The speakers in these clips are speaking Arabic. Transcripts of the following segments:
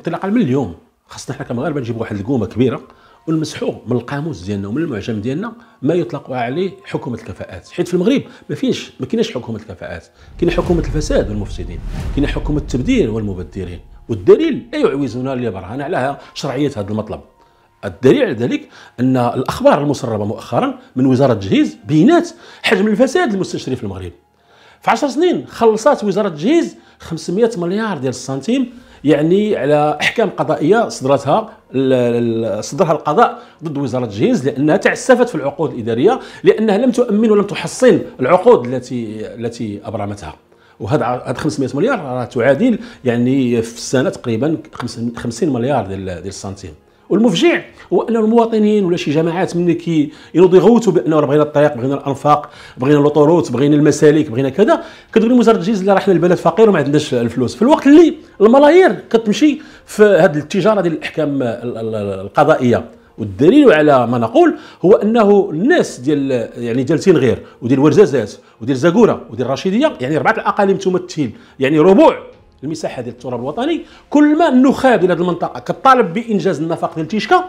انطلاقا من اليوم خاصنا حنا كمغاربه نجيب واحد القومه كبيره ونمسحوا من القاموس ديالنا ومن المعجم ديالنا ما يطلق عليه حكومه الكفاءات حيت في المغرب ما فيش ما كيناش حكومه الكفاءات كاين حكومه الفساد والمفسدين كاين حكومه التبديل والمبدرين والدليل لا يعوزنا لبرهان على شرعيه هذا المطلب الدليل على ذلك ان الاخبار المسربه مؤخرا من وزاره التجهيز بينات حجم الفساد المستشري في المغرب في 10 سنين خلصت وزاره التجهيز 500 مليار ديال السنتيم يعني على احكام قضائيه صدرتها صدرها القضاء ضد وزاره الجهيز لانها تعسفت في العقود الاداريه لانها لم تؤمن ولم تحصن العقود التي التي ابرمتها وهذا هذا 500 مليار راه تعادل يعني في السنه تقريبا 50 مليار ديال السنتيم والمفجع هو ان المواطنين ولا شي جماعات ملي كي ينوضوا يغوتوا بانه بغينا الطريق بغينا الانفاق بغينا لوطوروت بغينا المسالك بغينا كذا كتقول وزاره الجيز لا حنا البلد فقير وما عندناش الفلوس في الوقت اللي الملايير كتمشي في هذه التجاره ديال الاحكام القضائيه والدليل على ما نقول هو انه الناس ديال يعني ديال تنغير وديال ورزازات وديال زاكوره وديال الرشيديه يعني اربعه الاقاليم تمثل يعني ربع المساحه ديال التراب الوطني كل ما النخاب ديال هذه المنطقه كطالب بانجاز النفق ديال تيشكا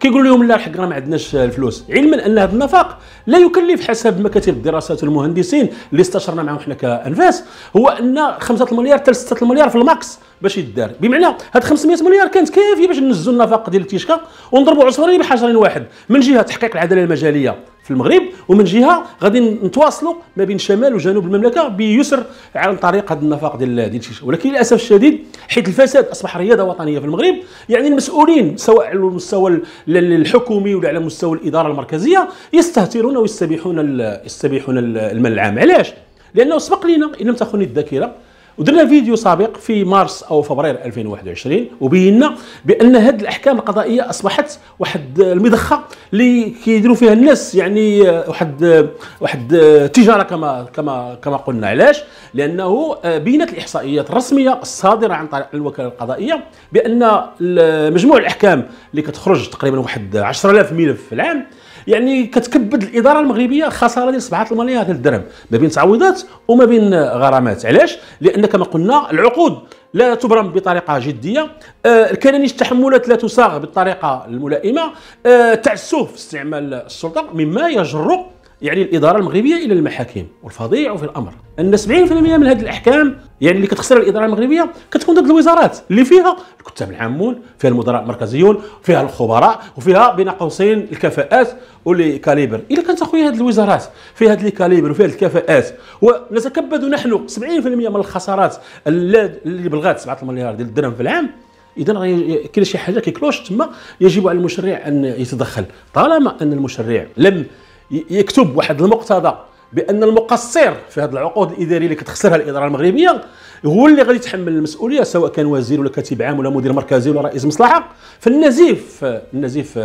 كيقول لهم لا الحق راه ما عندناش الفلوس علما ان هذا النفق لا يكلف حسب مكاتب الدراسات والمهندسين اللي استشرنا معهم حنا كانفاس هو ان 5 المليار حتى 6 المليار في الماكس باش يدار بمعنى هاد 500 مليار كانت كافيه باش نزلوا النفق ديال التيشكا ونضربوا عصفورين بحجر واحد من جهه تحقيق العداله المجاليه في المغرب ومن جهه غادي نتواصلوا ما بين شمال وجنوب المملكه بيسر عن طريق هذا النفاق ديال ديال ولكن للاسف الشديد حيث الفساد اصبح رياضه وطنيه في المغرب يعني المسؤولين سواء على المستوى الحكومي ولا على مستوى الاداره المركزيه يستهترون ويستبيحون يستبيحون المال العام علاش لانه سبق لنا ان لم تخني الذاكره ودرنا فيديو سابق في مارس او فبراير 2021 وبينا بان هذه الاحكام القضائيه اصبحت واحد المضخه اللي كيديروا فيها الناس يعني واحد واحد تجاره كما كما كما قلنا علاش لانه بينت الاحصائيات الرسميه الصادره عن طريق الوكاله القضائيه بان مجموع الاحكام اللي كتخرج تقريبا واحد 10000 ملف في العام يعني كتكبد الاداره المغربيه خساره ديال 7 المليار ديال الدرهم ما بين تعويضات وما بين غرامات علاش لان كما قلنا العقود لا تبرم بطريقه جديه آه كاننيش التحملات لا تساغ بالطريقه الملائمه آه تعسف في استعمال السلطه مما يجر يعني الاداره المغربيه الى المحاكم والفظيع في الامر ان 70% من هذه الاحكام يعني اللي كتخسر الاداره المغربيه كتكون ضد الوزارات اللي فيها الكتاب العامون فيها المدراء المركزيون فيها الخبراء وفيها بين قوسين الكفاءات ولي كاليبر الا كانت اخويا هذه الوزارات فيها هذه الكاليبر وفيها الكفاءات ونتكبد نحن 70% من الخسارات اللي بلغات 7 مليار ديال الدرهم في العام اذا كاين شي حاجه كيكلوش تما يجب على المشرع ان يتدخل طالما ان المشرع لم يكتب واحد المقتضى بان المقصر في هذه العقود الاداريه اللي كتخسرها الاداره المغربيه هو اللي غادي يتحمل المسؤوليه سواء كان وزير ولا كاتب عام ولا مدير مركزي ولا رئيس مصلحه فالنزيف النزيف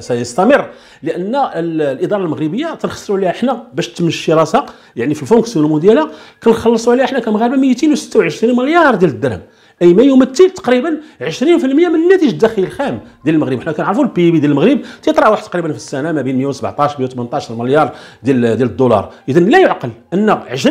سيستمر لان الاداره المغربيه تنخسروا عليها حنا باش تمشي راسها يعني في الفونكسيون ديالها كنخلصوا عليها حنا كمغاربه 226 مليار ديال الدرهم اي ما يمثل تقريبا 20% من الناتج الداخلي الخام ديال المغرب حنا كنعرفوا البي بي ديال المغرب تيتراوح تقريبا في السنه ما بين 117 118 مليار ديال ديال الدولار اذا لا يعقل ان 20%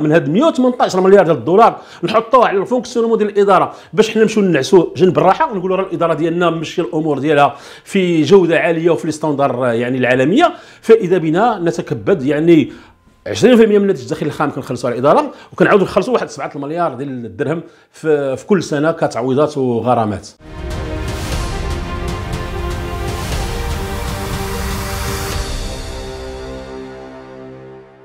من هاد 118 مليار ديال الدولار نحطوه على الفونكسيونمون ديال الاداره باش حنا نمشيو نعسو جنب الراحه ونقولوا راه الاداره ديالنا مشي الامور ديالها في جوده عاليه وفي الستاندار يعني العالميه فاذا بنا نتكبد يعني 20% من الناتج الداخلي الخام كنخلصوا على الاداره وكنعاودوا نخلصوا واحد 7 المليار ديال الدرهم في, في كل سنه كتعويضات وغرامات